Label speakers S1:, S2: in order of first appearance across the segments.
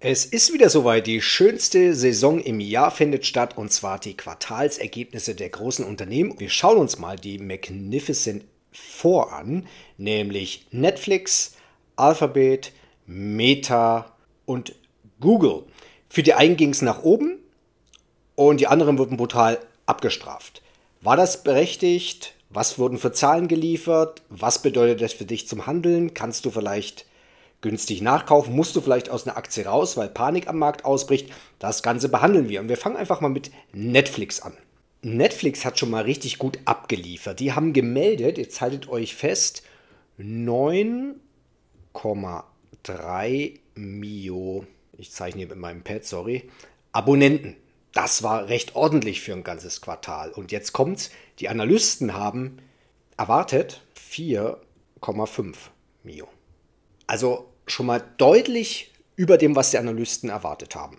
S1: Es ist wieder soweit. Die schönste Saison im Jahr findet statt und zwar die Quartalsergebnisse der großen Unternehmen. Wir schauen uns mal die Magnificent Four an, nämlich Netflix, Alphabet, Meta und Google. Für die einen ging es nach oben und die anderen wurden brutal abgestraft. War das berechtigt? Was wurden für Zahlen geliefert? Was bedeutet das für dich zum Handeln? Kannst du vielleicht günstig nachkaufen, musst du vielleicht aus einer Aktie raus, weil Panik am Markt ausbricht. Das Ganze behandeln wir. Und wir fangen einfach mal mit Netflix an. Netflix hat schon mal richtig gut abgeliefert. Die haben gemeldet, jetzt haltet euch fest, 9,3 Mio, ich zeichne mit meinem Pad, sorry, Abonnenten. Das war recht ordentlich für ein ganzes Quartal. Und jetzt kommt's, die Analysten haben erwartet 4,5 Mio. Also schon mal deutlich über dem, was die Analysten erwartet haben.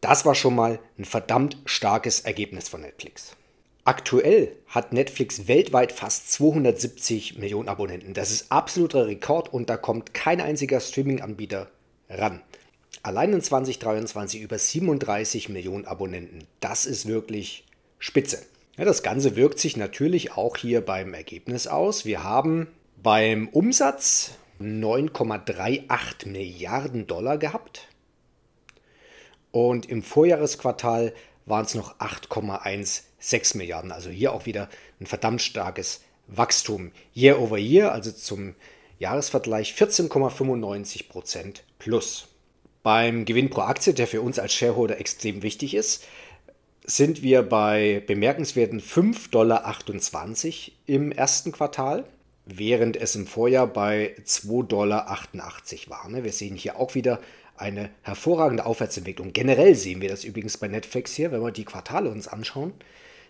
S1: Das war schon mal ein verdammt starkes Ergebnis von Netflix. Aktuell hat Netflix weltweit fast 270 Millionen Abonnenten. Das ist absoluter Rekord und da kommt kein einziger Streaming-Anbieter ran. Allein in 2023 über 37 Millionen Abonnenten. Das ist wirklich spitze. Ja, das Ganze wirkt sich natürlich auch hier beim Ergebnis aus. Wir haben beim Umsatz 9,38 Milliarden Dollar gehabt. Und im Vorjahresquartal waren es noch 8,16 Milliarden. Also hier auch wieder ein verdammt starkes Wachstum. Year over year, also zum Jahresvergleich 14,95 Prozent plus. Beim Gewinn pro Aktie, der für uns als Shareholder extrem wichtig ist, sind wir bei bemerkenswerten 5,28 Dollar im ersten Quartal während es im Vorjahr bei 2,88 Dollar war. Ne? Wir sehen hier auch wieder eine hervorragende Aufwärtsentwicklung. Generell sehen wir das übrigens bei Netflix hier, wenn wir uns die Quartale uns anschauen,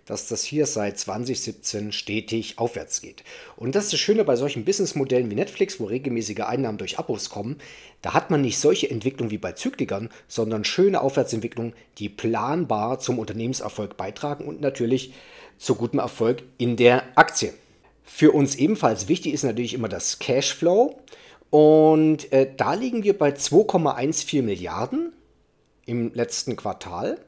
S1: dass das hier seit 2017 stetig aufwärts geht. Und das ist das Schöne bei solchen Businessmodellen wie Netflix, wo regelmäßige Einnahmen durch Abos kommen, da hat man nicht solche Entwicklungen wie bei Zyklikern, sondern schöne Aufwärtsentwicklungen, die planbar zum Unternehmenserfolg beitragen und natürlich zu gutem Erfolg in der Aktie. Für uns ebenfalls wichtig ist natürlich immer das Cashflow. Und äh, da liegen wir bei 2,14 Milliarden im letzten Quartal.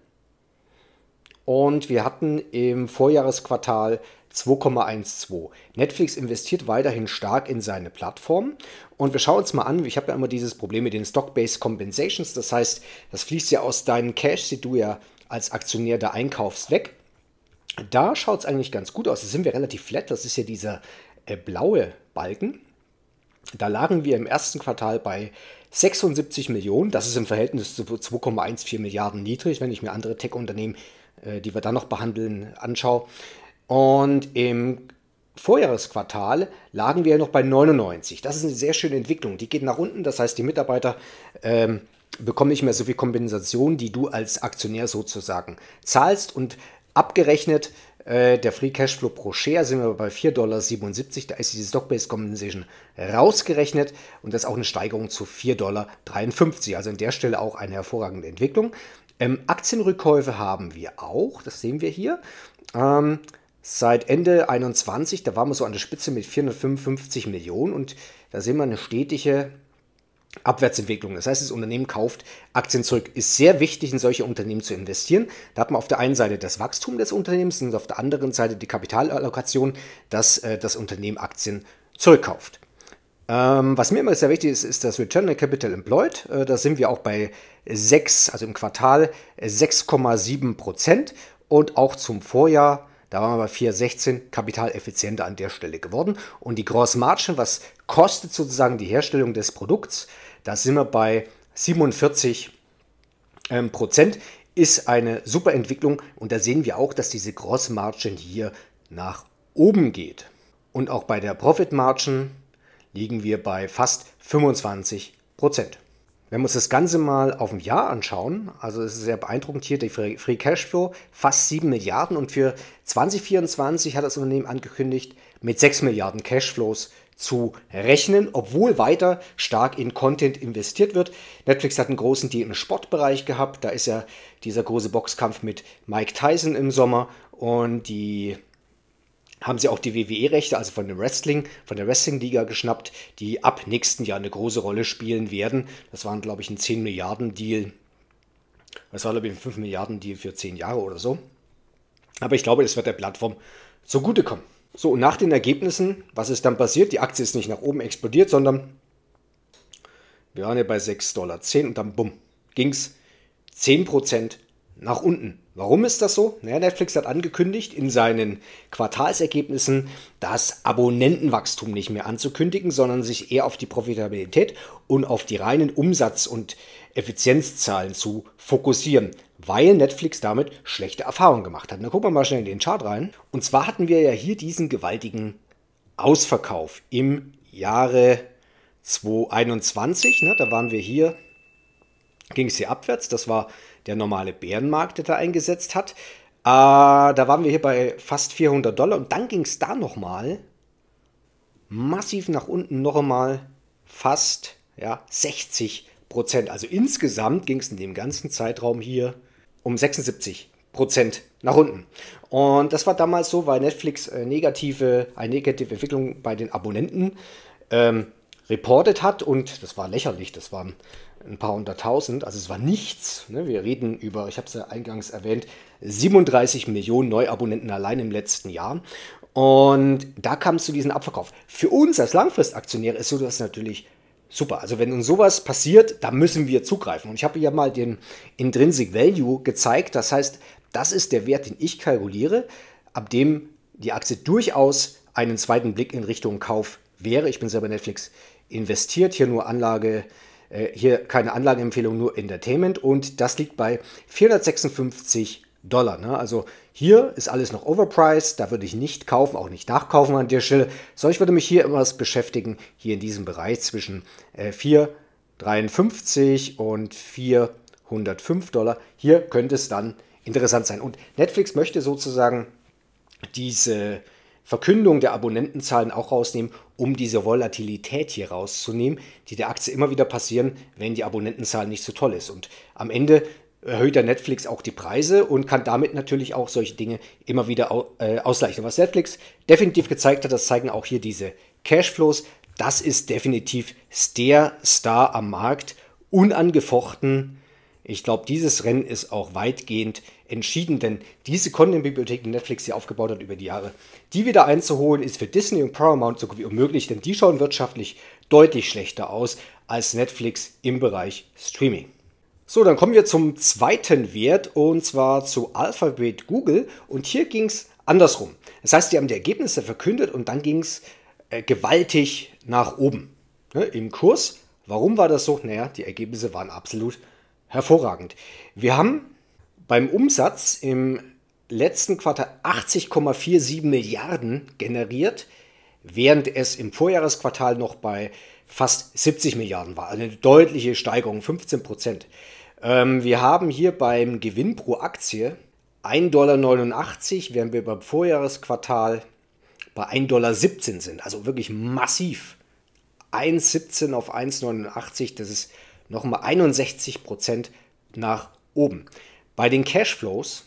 S1: Und wir hatten im Vorjahresquartal 2,12. Netflix investiert weiterhin stark in seine Plattform. Und wir schauen uns mal an, ich habe ja immer dieses Problem mit den Stock-Based Compensations. Das heißt, das fließt ja aus deinem Cash, den du ja als Aktionär da einkaufst, weg. Da schaut es eigentlich ganz gut aus. Da sind wir relativ flat. Das ist ja dieser äh, blaue Balken. Da lagen wir im ersten Quartal bei 76 Millionen. Das ist im Verhältnis zu 2,14 Milliarden niedrig, wenn ich mir andere Tech-Unternehmen, äh, die wir da noch behandeln, anschaue. Und im Vorjahresquartal lagen wir noch bei 99. Das ist eine sehr schöne Entwicklung. Die geht nach unten, das heißt, die Mitarbeiter ähm, bekommen nicht mehr so viel Kompensation, die du als Aktionär sozusagen zahlst und Abgerechnet äh, der Free Cashflow pro Share sind wir bei 4,77 Dollar. Da ist die Stock-Based Compensation rausgerechnet und das ist auch eine Steigerung zu 4,53 Dollar. Also an der Stelle auch eine hervorragende Entwicklung. Ähm, Aktienrückkäufe haben wir auch, das sehen wir hier. Ähm, seit Ende 2021, da waren wir so an der Spitze mit 455 Millionen und da sehen wir eine stetige Abwärtsentwicklung. Das heißt, das Unternehmen kauft Aktien zurück. Ist sehr wichtig, in solche Unternehmen zu investieren. Da hat man auf der einen Seite das Wachstum des Unternehmens und auf der anderen Seite die Kapitalallokation, dass äh, das Unternehmen Aktien zurückkauft. Ähm, was mir immer sehr wichtig ist, ist das Return on Capital Employed. Äh, da sind wir auch bei 6, also im Quartal 6,7 äh, Prozent und auch zum Vorjahr da waren wir bei 4,16 kapitaleffizienter an der Stelle geworden. Und die Gross Margin, was kostet sozusagen die Herstellung des Produkts, da sind wir bei 47 ähm, Prozent, ist eine super Entwicklung. Und da sehen wir auch, dass diese Gross Margin hier nach oben geht. Und auch bei der Profit Margin liegen wir bei fast 25 Prozent. Wenn wir uns das Ganze mal auf ein Jahr anschauen, also es ist sehr beeindruckend hier, der Free Cashflow fast 7 Milliarden und für 2024 hat das Unternehmen angekündigt, mit 6 Milliarden Cashflows zu rechnen, obwohl weiter stark in Content investiert wird. Netflix hat einen großen Deal im Sportbereich gehabt, da ist ja dieser große Boxkampf mit Mike Tyson im Sommer und die haben sie auch die WWE-Rechte, also von dem Wrestling, von der Wrestling-Liga geschnappt, die ab nächsten Jahr eine große Rolle spielen werden. Das waren, glaube ich, ein 10 Milliarden-Deal. Das war, glaube ich, ein 5 Milliarden-Deal für 10 Jahre oder so. Aber ich glaube, das wird der Plattform zugutekommen. So, und nach den Ergebnissen, was ist dann passiert? Die Aktie ist nicht nach oben explodiert, sondern wir waren ja bei 6,10 Dollar und dann bumm, ging es 10% nach unten. Warum ist das so? Naja, Netflix hat angekündigt, in seinen Quartalsergebnissen das Abonnentenwachstum nicht mehr anzukündigen, sondern sich eher auf die Profitabilität und auf die reinen Umsatz- und Effizienzzahlen zu fokussieren, weil Netflix damit schlechte Erfahrungen gemacht hat. Na, gucken wir mal schnell in den Chart rein. Und zwar hatten wir ja hier diesen gewaltigen Ausverkauf im Jahre 2021. Ne? Da waren wir hier, ging es hier abwärts. Das war der normale Bärenmarkt, der da eingesetzt hat. Äh, da waren wir hier bei fast 400 Dollar und dann ging es da nochmal massiv nach unten, noch einmal fast ja, 60 Prozent. Also insgesamt ging es in dem ganzen Zeitraum hier um 76 Prozent nach unten. Und das war damals so, weil Netflix äh, negative, eine negative Entwicklung bei den Abonnenten ähm, reportet hat und das war lächerlich, das waren ein paar hunderttausend, also es war nichts. Ne? Wir reden über, ich habe es ja eingangs erwähnt, 37 Millionen Neuabonnenten allein im letzten Jahr. Und da kam es zu diesem Abverkauf. Für uns als Langfristaktionäre ist sowas natürlich super. Also wenn uns sowas passiert, da müssen wir zugreifen. Und ich habe ja mal den Intrinsic Value gezeigt. Das heißt, das ist der Wert, den ich kalkuliere, ab dem die Aktie durchaus einen zweiten Blick in Richtung Kauf wäre. Ich bin selber Netflix investiert. Hier nur Anlage, äh, hier keine Anlageempfehlung, nur Entertainment. Und das liegt bei 456 Dollar. Ne? Also hier ist alles noch overpriced, da würde ich nicht kaufen, auch nicht nachkaufen an der Stelle, So, ich würde mich hier immer beschäftigen, hier in diesem Bereich zwischen 453 äh, und 405 Dollar. Hier könnte es dann interessant sein. Und Netflix möchte sozusagen diese Verkündung der Abonnentenzahlen auch rausnehmen, um diese Volatilität hier rauszunehmen, die der Aktie immer wieder passieren, wenn die Abonnentenzahl nicht so toll ist. Und am Ende erhöht der Netflix auch die Preise und kann damit natürlich auch solche Dinge immer wieder äh, ausgleichen. Was Netflix definitiv gezeigt hat, das zeigen auch hier diese Cashflows. Das ist definitiv der Star am Markt, unangefochten. Ich glaube, dieses Rennen ist auch weitgehend entschieden, denn diese Content-Bibliothek, die Netflix hier aufgebaut hat über die Jahre, die wieder einzuholen, ist für Disney und Paramount so wie unmöglich, denn die schauen wirtschaftlich deutlich schlechter aus als Netflix im Bereich Streaming. So, dann kommen wir zum zweiten Wert und zwar zu Alphabet Google und hier ging es andersrum. Das heißt, die haben die Ergebnisse verkündet und dann ging es äh, gewaltig nach oben ne, im Kurs. Warum war das so? Naja, die Ergebnisse waren absolut hervorragend. Wir haben beim Umsatz im letzten Quartal 80,47 Milliarden generiert, während es im Vorjahresquartal noch bei fast 70 Milliarden war. Also eine deutliche Steigerung, 15 Prozent. Ähm, wir haben hier beim Gewinn pro Aktie 1,89 Dollar, während wir beim Vorjahresquartal bei 1,17 Dollar sind. Also wirklich massiv. 1,17 auf 1,89, das ist nochmal 61 Prozent nach oben. Bei den Cashflows,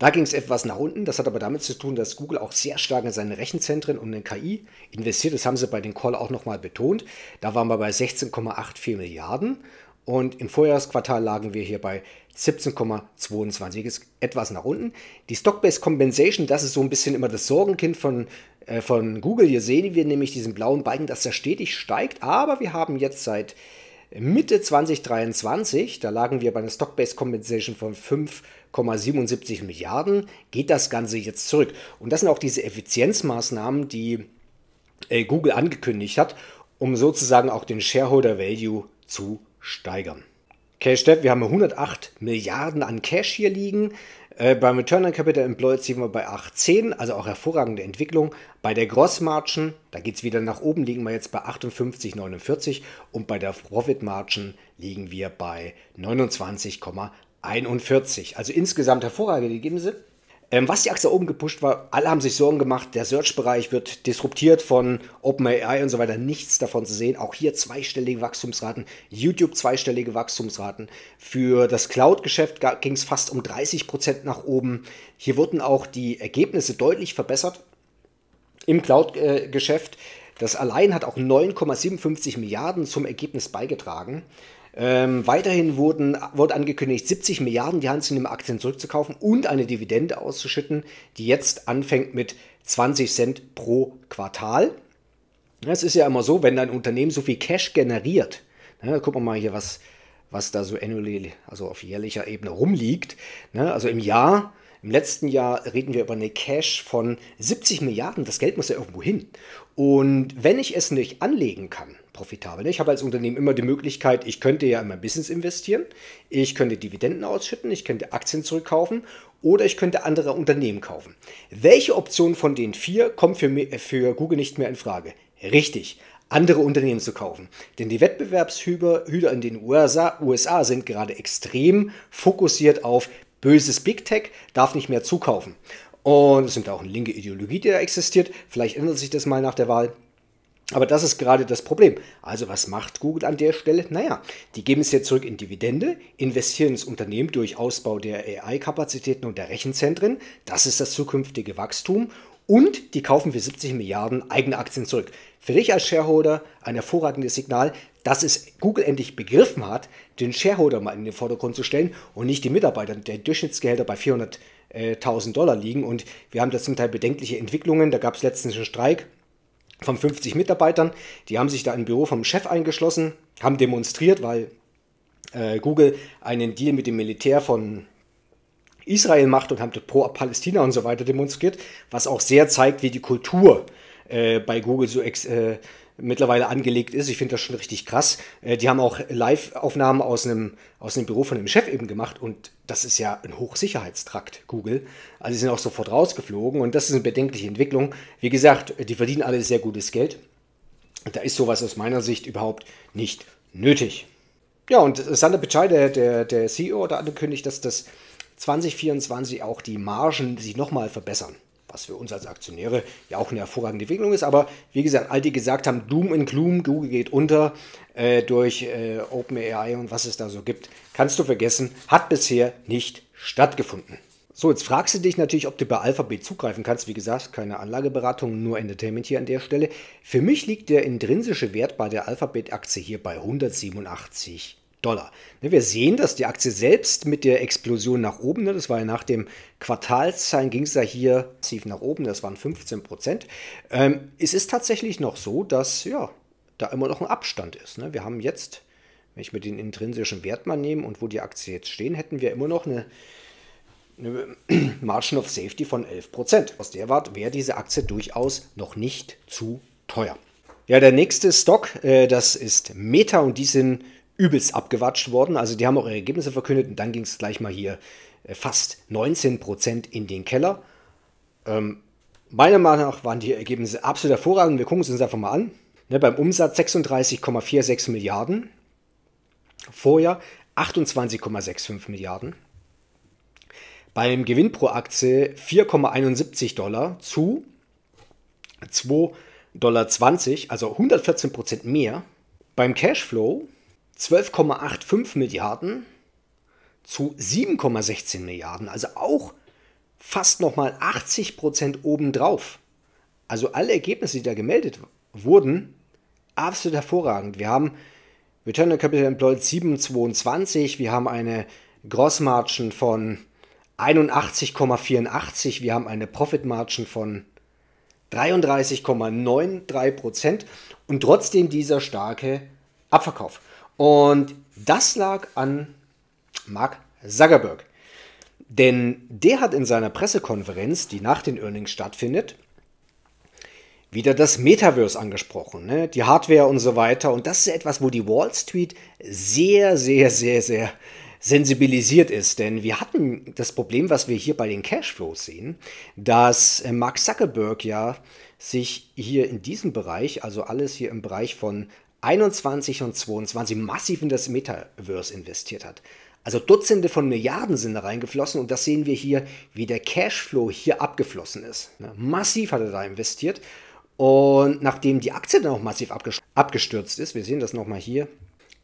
S1: da ging es etwas nach unten. Das hat aber damit zu tun, dass Google auch sehr stark in seine Rechenzentren und in KI investiert. Das haben sie bei den Call auch nochmal betont. Da waren wir bei 16,84 Milliarden. Und im Vorjahresquartal lagen wir hier bei 17,22, etwas nach unten. Die Stock-Based Compensation, das ist so ein bisschen immer das Sorgenkind von, äh, von Google. Hier sehen wir nämlich diesen blauen Balken, dass der stetig steigt. Aber wir haben jetzt seit Mitte 2023, da lagen wir bei einer Stock-Based Compensation von 5,77 Milliarden, geht das Ganze jetzt zurück. Und das sind auch diese Effizienzmaßnahmen, die äh, Google angekündigt hat, um sozusagen auch den Shareholder Value zu steigern. Cash Debt, wir haben 108 Milliarden an Cash hier liegen. Äh, beim Return on Capital Employed sind wir bei 18, also auch hervorragende Entwicklung. Bei der Grossmargin, da geht es wieder nach oben, liegen wir jetzt bei 58,49 und bei der Profit Margin liegen wir bei 29,41. Also insgesamt hervorragende Ergebnisse. Ähm, was die Aktie oben gepusht war, alle haben sich Sorgen gemacht, der Search-Bereich wird disruptiert von OpenAI und so weiter. Nichts davon zu sehen. Auch hier zweistellige Wachstumsraten, YouTube zweistellige Wachstumsraten. Für das Cloud-Geschäft ging es fast um 30 nach oben. Hier wurden auch die Ergebnisse deutlich verbessert im Cloud-Geschäft. Äh, das allein hat auch 9,57 Milliarden zum Ergebnis beigetragen. Ähm, weiterhin wurden, wurde angekündigt, 70 Milliarden die Hans-Niemann Aktien zurückzukaufen und eine Dividende auszuschütten, die jetzt anfängt mit 20 Cent pro Quartal. Es ist ja immer so, wenn dein Unternehmen so viel Cash generiert, ne, gucken wir mal hier, was, was da so annually, also auf jährlicher Ebene rumliegt. Ne, also im Jahr im letzten Jahr reden wir über eine Cash von 70 Milliarden. Das Geld muss ja irgendwo hin. Und wenn ich es nicht anlegen kann, profitabel, ne, ich habe als Unternehmen immer die Möglichkeit, ich könnte ja in mein Business investieren, ich könnte Dividenden ausschütten, ich könnte Aktien zurückkaufen oder ich könnte andere Unternehmen kaufen. Welche Option von den vier kommt für, äh, für Google nicht mehr in Frage? Richtig, andere Unternehmen zu kaufen. Denn die Wettbewerbshüter in den USA, USA sind gerade extrem fokussiert auf böses Big Tech, darf nicht mehr zukaufen. Und es sind auch eine linke Ideologie, die da existiert. Vielleicht ändert sich das mal nach der Wahl. Aber das ist gerade das Problem. Also was macht Google an der Stelle? Naja, die geben es jetzt zurück in Dividende, investieren ins Unternehmen durch Ausbau der AI-Kapazitäten und der Rechenzentren. Das ist das zukünftige Wachstum. Und die kaufen für 70 Milliarden eigene Aktien zurück. Für dich als Shareholder ein hervorragendes Signal, dass es Google endlich begriffen hat, den Shareholder mal in den Vordergrund zu stellen und nicht die Mitarbeiter, der Durchschnittsgehälter bei 400 Milliarden. 1000 äh, Dollar liegen. Und wir haben da zum Teil bedenkliche Entwicklungen. Da gab es letztens einen Streik von 50 Mitarbeitern. Die haben sich da im Büro vom Chef eingeschlossen, haben demonstriert, weil äh, Google einen Deal mit dem Militär von Israel macht und haben pro Palästina und so weiter demonstriert, was auch sehr zeigt, wie die Kultur äh, bei Google so ex, äh, mittlerweile angelegt ist. Ich finde das schon richtig krass. Äh, die haben auch Live-Aufnahmen aus einem, aus Büro von einem Chef eben gemacht und das ist ja ein Hochsicherheitstrakt, Google. Also sie sind auch sofort rausgeflogen und das ist eine bedenkliche Entwicklung. Wie gesagt, die verdienen alle sehr gutes Geld. Da ist sowas aus meiner Sicht überhaupt nicht nötig. Ja, und Sander Pichai, der, der, der CEO, hat angekündigt, dass das 2024 auch die Margen sich nochmal verbessern was für uns als Aktionäre ja auch eine hervorragende Entwicklung ist. Aber wie gesagt, all die gesagt haben, Doom in Gloom, Google geht unter äh, durch äh, OpenAI und was es da so gibt, kannst du vergessen, hat bisher nicht stattgefunden. So, jetzt fragst du dich natürlich, ob du bei Alphabet zugreifen kannst. Wie gesagt, keine Anlageberatung, nur Entertainment hier an der Stelle. Für mich liegt der intrinsische Wert bei der Alphabet-Aktie hier bei 187 Dollar. Ne, wir sehen, dass die Aktie selbst mit der Explosion nach oben, ne, das war ja nach dem Quartalszahlen, ging es ja hier massiv nach oben, das waren 15 Prozent. Ähm, es ist tatsächlich noch so, dass ja, da immer noch ein Abstand ist. Ne? Wir haben jetzt, wenn ich mir den intrinsischen Wert mal nehme und wo die Aktie jetzt stehen, hätten wir immer noch eine, eine Margin of Safety von 11 Prozent. Aus der Wart wäre diese Aktie durchaus noch nicht zu teuer. Ja, der nächste Stock, äh, das ist Meta und die sind übelst abgewatscht worden. Also die haben auch ihre Ergebnisse verkündet und dann ging es gleich mal hier äh, fast 19% Prozent in den Keller. Ähm, meiner Meinung nach waren die Ergebnisse absolut hervorragend. Wir gucken es uns einfach mal an. Ne, beim Umsatz 36,46 Milliarden. Vorjahr 28,65 Milliarden. Beim Gewinn pro Aktie 4,71 Dollar zu 2,20 Dollar, also 114% Prozent mehr. Beim Cashflow 12,85 Milliarden zu 7,16 Milliarden, also auch fast nochmal 80 Prozent obendrauf. Also alle Ergebnisse, die da gemeldet wurden, absolut hervorragend. Wir haben Return on Capital Employed 7,22, wir haben eine Grossmargin von 81,84, wir haben eine Profitmargin von 33,93 Prozent und trotzdem dieser starke Abverkauf. Und das lag an Mark Zuckerberg. Denn der hat in seiner Pressekonferenz, die nach den Earnings stattfindet, wieder das Metaverse angesprochen, ne? die Hardware und so weiter. Und das ist etwas, wo die Wall Street sehr, sehr, sehr, sehr sensibilisiert ist. Denn wir hatten das Problem, was wir hier bei den Cashflows sehen, dass äh, Mark Zuckerberg ja sich hier in diesem Bereich, also alles hier im Bereich von 21 und 22 massiv in das Metaverse investiert hat. Also Dutzende von Milliarden sind da reingeflossen und das sehen wir hier, wie der Cashflow hier abgeflossen ist. Ne, massiv hat er da investiert und nachdem die Aktie dann auch massiv abgestürzt ist, wir sehen das nochmal hier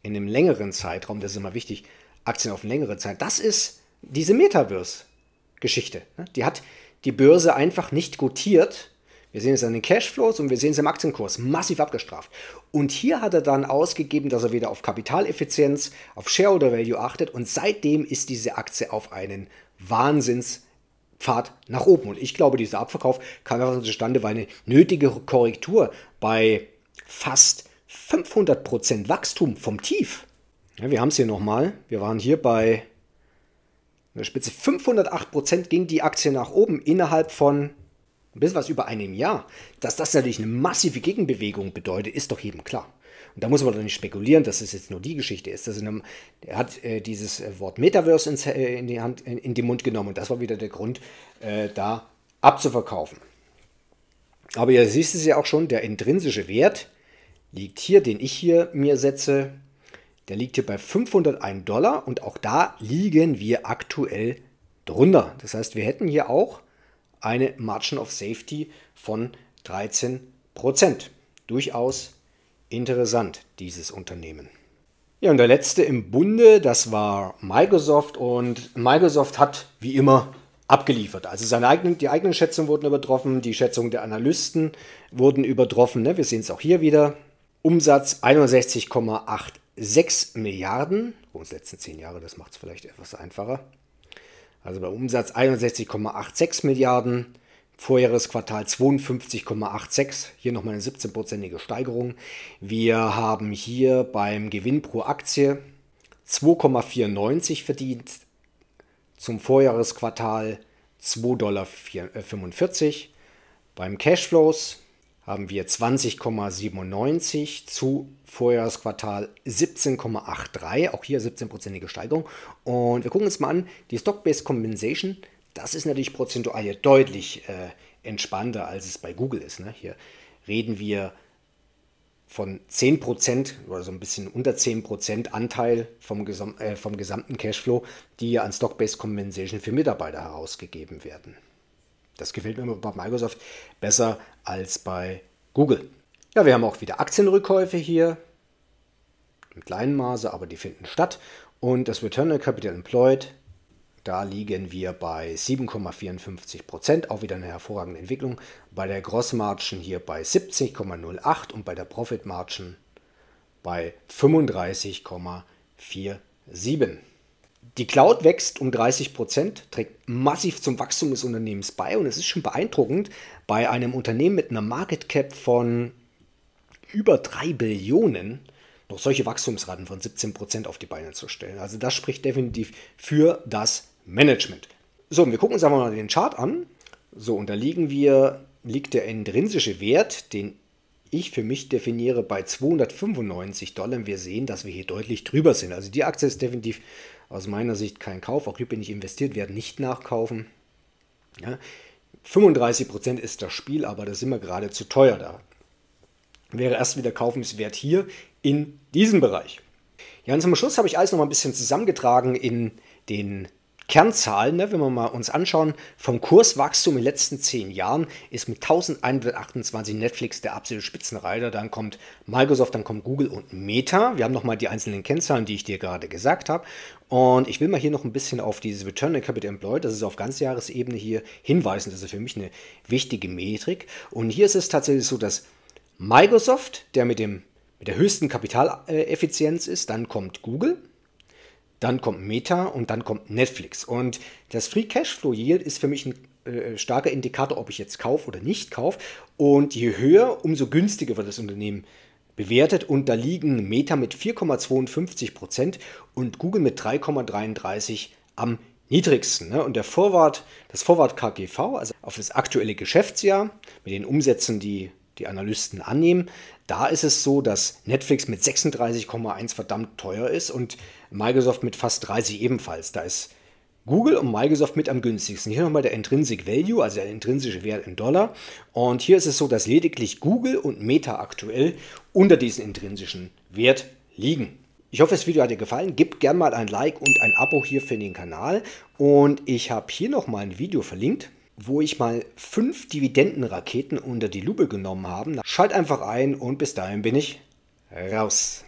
S1: in einem längeren Zeitraum, das ist immer wichtig, Aktien auf längere Zeit, das ist diese Metaverse-Geschichte. Ne? Die hat die Börse einfach nicht gotiert, wir sehen es an den Cashflows und wir sehen es im Aktienkurs, massiv abgestraft. Und hier hat er dann ausgegeben, dass er wieder auf Kapitaleffizienz, auf Shareholder Value achtet und seitdem ist diese Aktie auf einen Wahnsinnspfad nach oben. Und ich glaube, dieser Abverkauf kam einfach zustande, weil eine nötige Korrektur bei fast 500% Wachstum vom Tief. Ja, wir haben es hier nochmal. Wir waren hier bei der Spitze 508% ging die Aktie nach oben innerhalb von ein bisschen was über einem Jahr, dass das natürlich eine massive Gegenbewegung bedeutet, ist doch jedem klar. Und da muss man doch nicht spekulieren, dass es jetzt nur die Geschichte ist. Das einem, er hat äh, dieses äh, Wort Metaverse ins, äh, in, die Hand, in, in, den Mund genommen und das war wieder der Grund, äh, da abzuverkaufen. Aber ihr siehst es ja auch schon, der intrinsische Wert liegt hier, den ich hier mir setze, der liegt hier bei 501 Dollar und auch da liegen wir aktuell drunter. Das heißt, wir hätten hier auch eine Margin of Safety von 13%. Durchaus interessant, dieses Unternehmen. Ja, und der letzte im Bunde, das war Microsoft und Microsoft hat wie immer abgeliefert. Also seine eigenen, die eigenen Schätzungen wurden übertroffen, die Schätzungen der Analysten wurden übertroffen. Ne? Wir sehen es auch hier wieder. Umsatz 61,86 Milliarden. Uns letzten zehn Jahre, das macht es vielleicht etwas einfacher. Also beim Umsatz 61,86 Milliarden, Vorjahresquartal 52,86, hier nochmal eine 17-prozentige Steigerung. Wir haben hier beim Gewinn pro Aktie 2,94 verdient, zum Vorjahresquartal 2,45 Dollar. Äh, beim Cashflows haben wir 20,97 zu Vorjahresquartal 17,83, auch hier 17-prozentige Steigerung. Und wir gucken uns mal an, die Stock-Based Compensation, das ist natürlich prozentual hier deutlich äh, entspannter, als es bei Google ist. Ne? Hier reden wir von 10% oder so ein bisschen unter 10% Anteil vom, Gesam äh, vom gesamten Cashflow, die an Stock-Based Compensation für Mitarbeiter herausgegeben werden. Das gefällt mir bei Microsoft besser als bei Google. Ja, wir haben auch wieder Aktienrückkäufe hier. Im kleinen Maße, aber die finden statt. Und das Return on Capital Employed, da liegen wir bei 7,54 Prozent, auch wieder eine hervorragende Entwicklung. Bei der Gross Margin hier bei 70,08 und bei der Profit Margin bei 35,47. Die Cloud wächst um 30 Prozent, trägt massiv zum Wachstum des Unternehmens bei und es ist schon beeindruckend, bei einem Unternehmen mit einer Market Cap von über 3 Billionen noch solche Wachstumsraten von 17 Prozent auf die Beine zu stellen. Also das spricht definitiv für das Management. So, und wir gucken uns einfach mal den Chart an. So, und da liegen wir, liegt der intrinsische Wert, den ich für mich definiere, bei 295 Dollar. Wir sehen, dass wir hier deutlich drüber sind. Also die Aktie ist definitiv aus meiner Sicht kein Kauf. Auch bin ich investiert, werde nicht nachkaufen. Ja, 35% ist das Spiel, aber da sind wir gerade zu teuer da. Wäre erst wieder kaufenswert hier in diesem Bereich. Ja, und zum Schluss habe ich alles nochmal ein bisschen zusammengetragen in den Kernzahlen, ne, wenn wir mal uns anschauen, vom Kurswachstum in den letzten zehn Jahren ist mit 1128 Netflix der absolute Spitzenreiter. Dann kommt Microsoft, dann kommt Google und Meta. Wir haben nochmal die einzelnen Kennzahlen, die ich dir gerade gesagt habe. Und ich will mal hier noch ein bisschen auf dieses Return on Capital Employed, das ist auf Ganzjahresebene hier hinweisen. Das ist für mich eine wichtige Metrik. Und hier ist es tatsächlich so, dass Microsoft, der mit, dem, mit der höchsten Kapitaleffizienz ist, dann kommt Google, dann kommt Meta und dann kommt Netflix. Und das Free Cashflow Yield ist für mich ein äh, starker Indikator, ob ich jetzt kaufe oder nicht kaufe. Und je höher, umso günstiger wird das Unternehmen bewertet. Und da liegen Meta mit 4,52% und Google mit 3,33% am niedrigsten. Ne? Und der Vorwart, das Vorwart KGV, also auf das aktuelle Geschäftsjahr mit den Umsätzen, die die Analysten annehmen. Da ist es so, dass Netflix mit 36,1 verdammt teuer ist und Microsoft mit fast 30 ebenfalls. Da ist Google und Microsoft mit am günstigsten. Hier nochmal der Intrinsic Value, also der intrinsische Wert in Dollar. Und hier ist es so, dass lediglich Google und Meta aktuell unter diesem intrinsischen Wert liegen. Ich hoffe, das Video hat dir gefallen. Gib gerne mal ein Like und ein Abo hier für den Kanal. Und ich habe hier nochmal ein Video verlinkt wo ich mal fünf Dividendenraketen unter die Lupe genommen habe. Schalt einfach ein und bis dahin bin ich raus.